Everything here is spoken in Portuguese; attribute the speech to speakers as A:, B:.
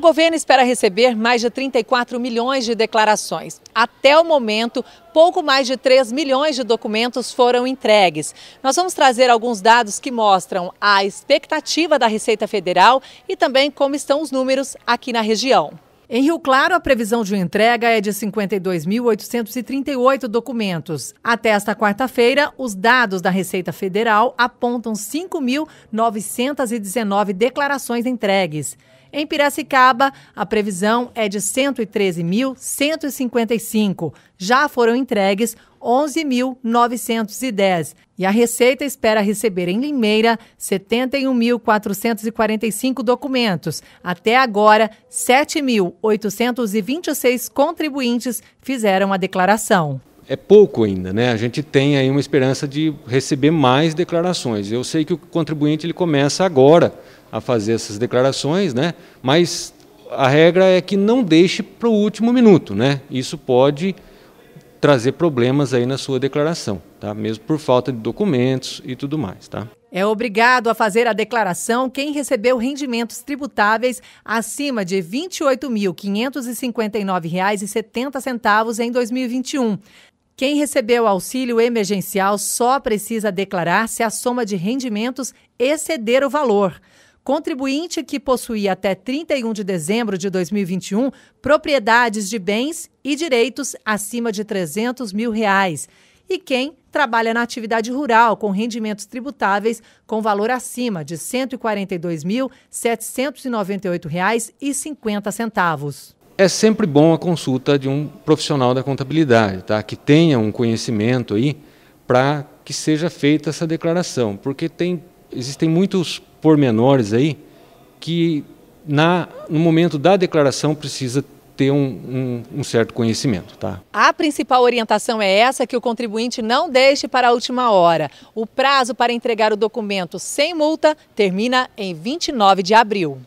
A: O governo espera receber mais de 34 milhões de declarações. Até o momento, pouco mais de 3 milhões de documentos foram entregues. Nós vamos trazer alguns dados que mostram a expectativa da Receita Federal e também como estão os números aqui na região. Em Rio Claro, a previsão de entrega é de 52.838 documentos. Até esta quarta-feira, os dados da Receita Federal apontam 5.919 declarações entregues. Em Piracicaba, a previsão é de 113.155. Já foram entregues 11.910 e a Receita espera receber em Limeira 71.445 documentos. Até agora, 7.826 contribuintes fizeram a declaração
B: é pouco ainda, né? A gente tem aí uma esperança de receber mais declarações. Eu sei que o contribuinte ele começa agora a fazer essas declarações, né? mas a regra é que não deixe para o último minuto. Né? Isso pode trazer problemas aí na sua declaração, tá? mesmo por falta de documentos e tudo mais. Tá?
A: É obrigado a fazer a declaração quem recebeu rendimentos tributáveis acima de R$ 28.559,70 em 2021. Quem recebeu auxílio emergencial só precisa declarar se a soma de rendimentos exceder o valor contribuinte que possuía até 31 de dezembro de 2021 propriedades de bens e direitos acima de 300 mil reais e quem trabalha na atividade rural com rendimentos tributáveis com valor acima de R$ 142.798,50.
B: É sempre bom a consulta de um profissional da contabilidade, tá? que tenha um conhecimento aí para que seja feita essa declaração, porque tem existem muitos pormenores aí que na, no momento da declaração precisa ter um, um, um, certo conhecimento. Tá? A
A: principal orientação é essa que o contribuinte não deixe para a última hora. O prazo para entregar o documento sem multa termina em 29 de abril.